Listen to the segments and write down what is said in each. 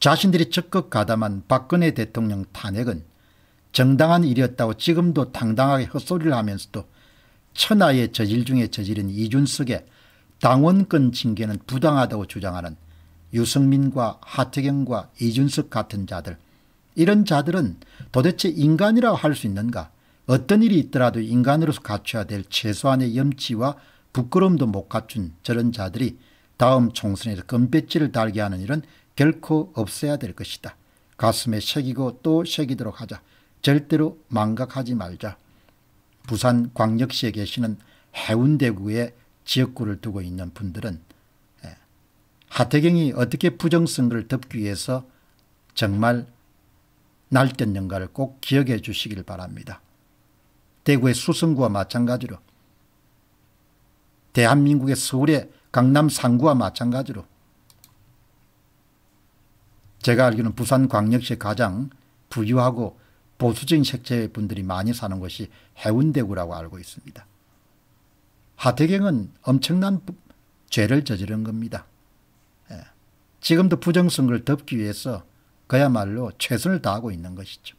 자신들이 적극 가담한 박근혜 대통령 탄핵은 정당한 일이었다고 지금도 당당하게 헛소리를 하면서도 천하의 저질 중에 저질인 이준석의 당원권 징계는 부당하다고 주장하는 유승민과 하태경과 이준석 같은 자들 이런 자들은 도대체 인간이라고 할 수 있는가 어떤 일이 있더라도 인간으로서 갖춰야 될 최소한의 염치와 부끄럼도 못 갖춘 저런 자들이 다음 총선에서 금배지를 달게 하는 일은 결코 없애야 될 것이다. 가슴에 새기고 또 새기도록 하자. 절대로 망각하지 말자. 부산 광역시에 계시는 해운대구의 지역구를 두고 있는 분들은 예, 하태경이 어떻게 부정선거를 덮기 위해서 정말 날던 영가를꼭 기억해 주시길 바랍니다. 대구의 수성구와 마찬가지로 대한민국의 서울의 강남 상구와 마찬가지로 제가 알기로는 부산 광역시 가장 부유하고 보수적인 색채 분들이 많이 사는 곳이 해운대구라고 알고 있습니다. 하태경은 엄청난 죄를 저지른 겁니다. 예. 지금도 부정선거를 덮기 위해서 그야말로 최선을 다하고 있는 것이죠.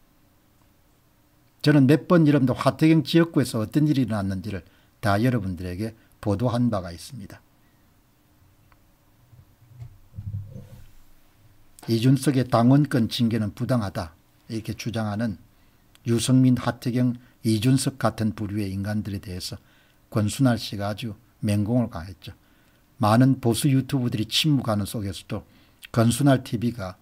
저는 몇 번 이름도 하태경 지역구에서 어떤 일이 일어났는지를 다 여러분들에게 보도한 바가 있습니다. 이준석의 당원권 징계는 부당하다 이렇게 주장하는 유승민, 하태경, 이준석 같은 부류의 인간들에 대해서 권순할 씨가 아주 맹공을 가했죠. 많은 보수 유튜브들이 침묵하는 속에서도 권순할 TV가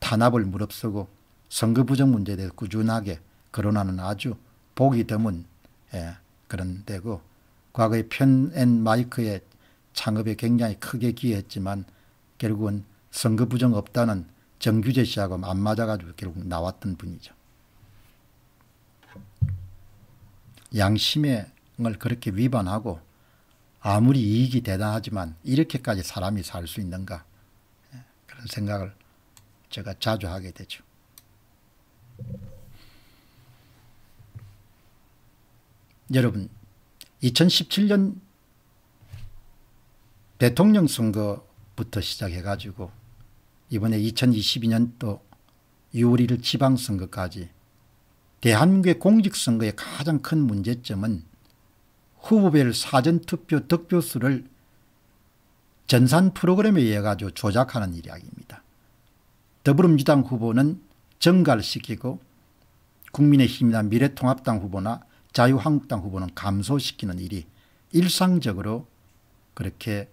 탄압을 무릅쓰고 선거 부정 문제에 대해 꾸준하게 거론하는 아주 보기 드문 예, 그런 데고 과거의 편앤마이크의 창업에 굉장히 크게 기여했지만 결국은 선거 부정 없다는 정규재 씨하고 안 맞아가지고 결국 나왔던 분이죠. 양심을 그렇게 위반하고 아무리 이익이 대단하지만 이렇게까지 사람이 살 수 있는가 예, 그런 생각을 제가 자주 하게 되죠. 여러분 2017년 대통령 선거부터 시작해가지고 이번에 2022년도 6월 1일 지방선거까지 대한민국의 공직선거의 가장 큰 문제점은 후보별 사전투표 득표수를 전산 프로그램에 의해 가지고 조작하는 이야기입니다. 더불어민주당 후보는 증가시키고 국민의힘이나 미래통합당 후보나 자유한국당 후보는 감소시키는 일이 일상적으로 그렇게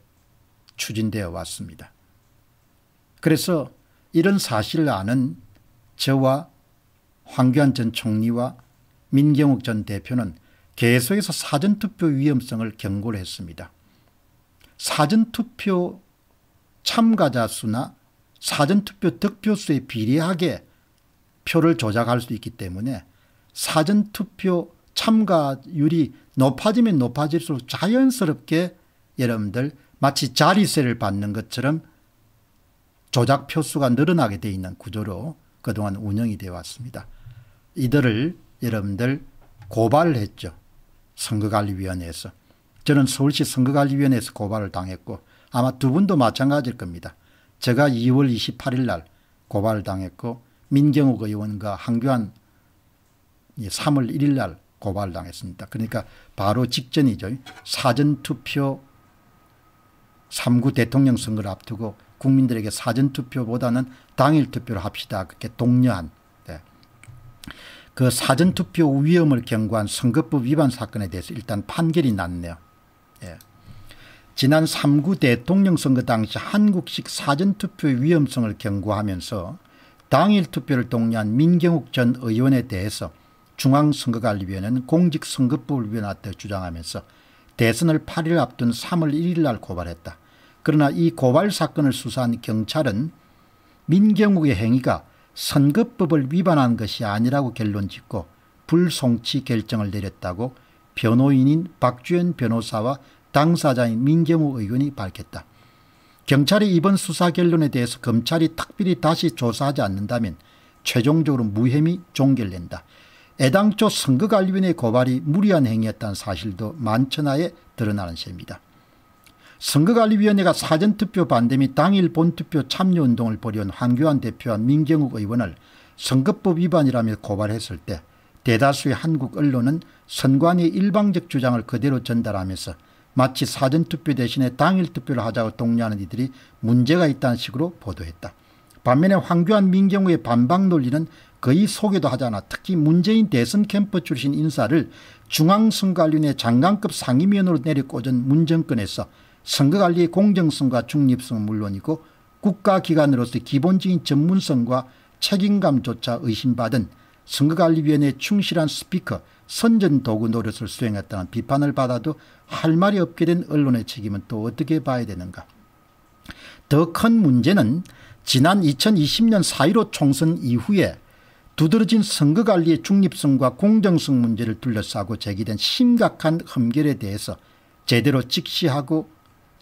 추진되어 왔습니다. 그래서 이런 사실을 아는 저와 황교안 전 총리와 민경욱 전 대표는 계속해서 사전투표 위험성을 경고를 했습니다. 사전투표 참가자 수나 사전투표 득표수에 비례하게 표를 조작할 수 있기 때문에 사전투표 참가율이 높아지면 높아질수록 자연스럽게 여러분들 마치 자리세를 받는 것처럼 조작 표수가 늘어나게 돼 있는 구조로 그동안 운영이 되어 왔습니다. 이들을 여러분들 고발을 했죠. 선거관리위원회에서. 저는 서울시 선거관리위원회에서 고발을 당했고 아마 두 분도 마찬가지일 겁니다. 제가 2월 28일 날 고발을 당했고 민경욱 의원과 한교안 3월 예, 1일 날 고발을 당했습니다. 그러니까 바로 직전이죠. 사전투표 3구 대통령 선거를 앞두고 국민들에게 사전투표보다는 당일투표를 합시다. 그렇게 독려한 네. 그 사전투표 위험을 경고한 선거법 위반 사건에 대해서 일단 판결이 났네요. 예. 지난 3구 대통령 선거 당시 한국식 사전투표의 위험성을 경고하면서 당일투표를 독려한 민경욱 전 의원에 대해서 중앙선거관리위원회는 공직선거법을 위반했다 주장하면서 대선을 8일 앞둔 3월 1일 날 고발했다. 그러나 이 고발 사건을 수사한 경찰은 민경욱의 행위가 선거법을 위반한 것이 아니라고 결론짓고 불송치 결정을 내렸다고 변호인인 박주현 변호사와 당사자인 민경욱 의원이 밝혔다. 경찰이 이번 수사 결론에 대해서 검찰이 특별히 다시 조사하지 않는다면 최종적으로 무혐의 종결된다. 애당초 선거관리위원회 고발이 무리한 행위였다는 사실도 만천하에 드러나는 셈이다. 선거관리위원회가 사전투표 반대 및 당일 본투표 참여운동을 벌여온 황교안 대표와 민경욱 의원을 선거법 위반이라며 고발했을 때 대다수의 한국 언론은 선관위의 일방적 주장을 그대로 전달하면서 마치 사전투표 대신에 당일투표를 하자고 독려하는 이들이 문제가 있다는 식으로 보도했다. 반면에 황교안 민경우의 반박 논리는 거의 소개도 하지 않아 특히 문재인 대선 캠프 출신 인사를 중앙선관위원회 장관급 상임위원으로 내려꽂은 문정권에서 선거관리의 공정성과 중립성은 물론이고 국가기관으로서 기본적인 전문성과 책임감조차 의심받은 선거관리위원회의 충실한 스피커 선전도구 노릇을 수행했다는 비판을 받아도 할 말이 없게 된 언론의 책임은 또 어떻게 봐야 되는가. 더 큰 문제는 지난 2020년 4.15 총선 이후에 두드러진 선거관리의 중립성과 공정성 문제를 둘러싸고 제기된 심각한 흠결에 대해서 제대로 직시하고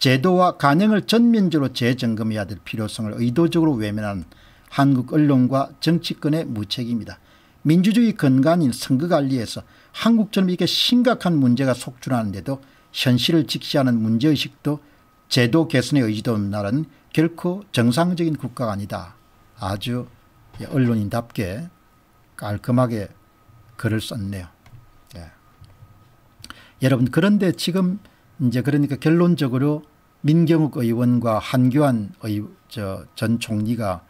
제도와 관행을 전면적으로 재점검해야 될 필요성을 의도적으로 외면한 한국 언론과 정치권의 무책입니다. 민주주의 근간인 선거관리에서 한국처럼 이렇게 심각한 문제가 속출하는데도 현실을 직시하는 문제의식도 제도 개선의 의지도 없는 나라는 결코 정상적인 국가가 아니다. 아주 예, 언론인답게 깔끔하게 글을 썼네요. 예. 여러분 그런데 지금 이제 그러니까 결론적으로 민경욱 의원과 한교안 의, 저, 전 총리가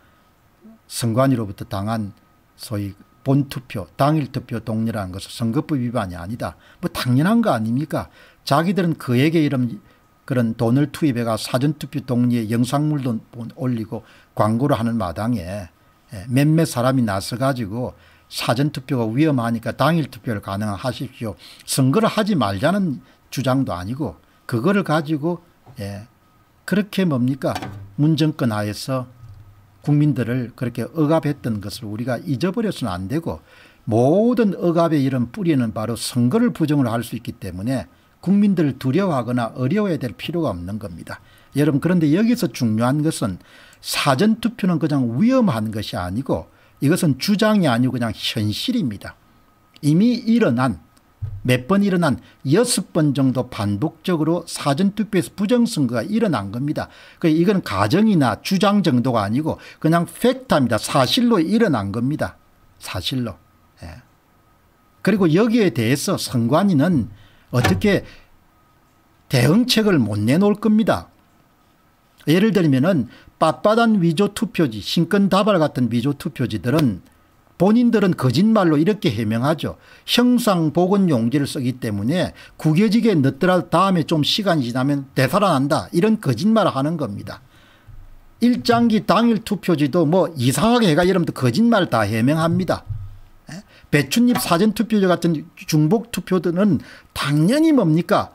선관위로부터 당한 소위 본투표 당일 투표 동료라는 것은 선거법 위반이 아니다. 뭐 당연한 거 아닙니까? 자기들은 그에게 이런 그런 돈을 투입해가 사전투표 동의에 영상물도 올리고 광고를 하는 마당에 예, 몇몇 사람이 나서가지고 사전투표가 위험하니까 당일투표를 가능하십시오. 선거를 하지 말자는 주장도 아니고 그거를 가지고 예, 그렇게 뭡니까 문정권 하에서 국민들을 그렇게 억압했던 것을 우리가 잊어버려서는 안 되고 모든 억압의 이런 뿌리는 바로 선거를 부정을 할 수 있기 때문에 국민들을 두려워하거나 어려워야 될 필요가 없는 겁니다. 여러분 그런데 여기서 중요한 것은 사전투표는 그냥 위험한 것이 아니고 이것은 주장이 아니고 그냥 현실입니다. 이미 일어난 몇번 일어난 여섯 번 정도 반복적으로 사전투표에서 부정선거가 일어난 겁니다. 그 이건 가정이나 주장 정도가 아니고 그냥 팩트입니다. 사실로 일어난 겁니다. 사실로. 예. 그리고 여기에 대해서 선관위는 어떻게 대응책을 못 내놓을 겁니다. 예를 들면 은 빳빳한 위조 투표지, 신권 다발 같은 위조 투표지들은 본인들은 거짓말로 이렇게 해명하죠. 형상보건용지를 쓰기 때문에 구겨지게 넣더라도 다음에 좀 시간이 지나면 되살아난다 이런 거짓말을 하는 겁니다. 일장기 당일 투표지도 뭐 이상하게 해가 여러분들 거짓말 다 해명합니다. 예? 배춧잎 사전투표지 같은 중복투표들은 당연히 뭡니까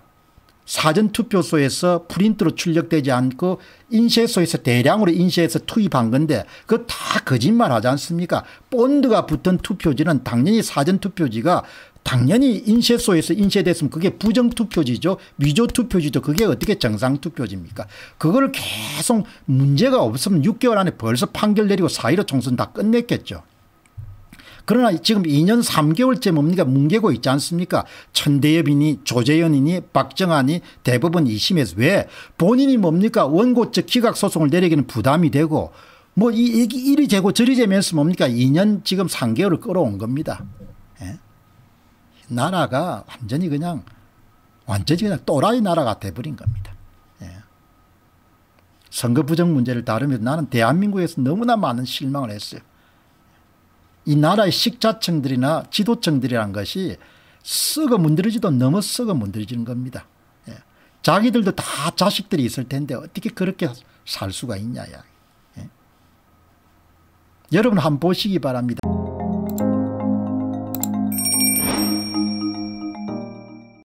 사전투표소에서 프린트로 출력되지 않고 인쇄소에서 대량으로 인쇄해서 투입한 건데 그거 다 거짓말 하지 않습니까 본드가 붙은 투표지는 당연히 사전투표지가 당연히 인쇄소에서 인쇄됐으면 그게 부정투표지죠 위조투표지죠 그게 어떻게 정상투표지입니까 그걸 계속 문제가 없으면 6개월 안에 벌써 판결 내리고 4.15 총선 다 끝냈겠죠 그러나 지금 2년 3개월째 뭡니까 뭉개고 있지 않습니까 천대엽이니 조재현이니 박정환이 대법원 2심에서 왜 본인이 뭡니까 원고측 기각소송을 내리기는 부담이 되고 뭐 이, 이, 이리 재고 저리 재면서 뭡니까 2년 지금 3개월을 끌어온 겁니다. 예? 나라가 완전히 그냥 완전히 그냥 또라이 나라가 돼버린 겁니다. 예. 선거 부정 문제를 다루면서 나는 대한민국에서 너무나 많은 실망을 했어요. 이 나라의 식자층들이나 지도층들이란 것이 썩어 문드러지도 너무 썩어 문드러지는 겁니다. 예. 자기들도 다 자식들이 있을 텐데 어떻게 그렇게 살 수가 있냐. 예. 여러분 한번 보시기 바랍니다.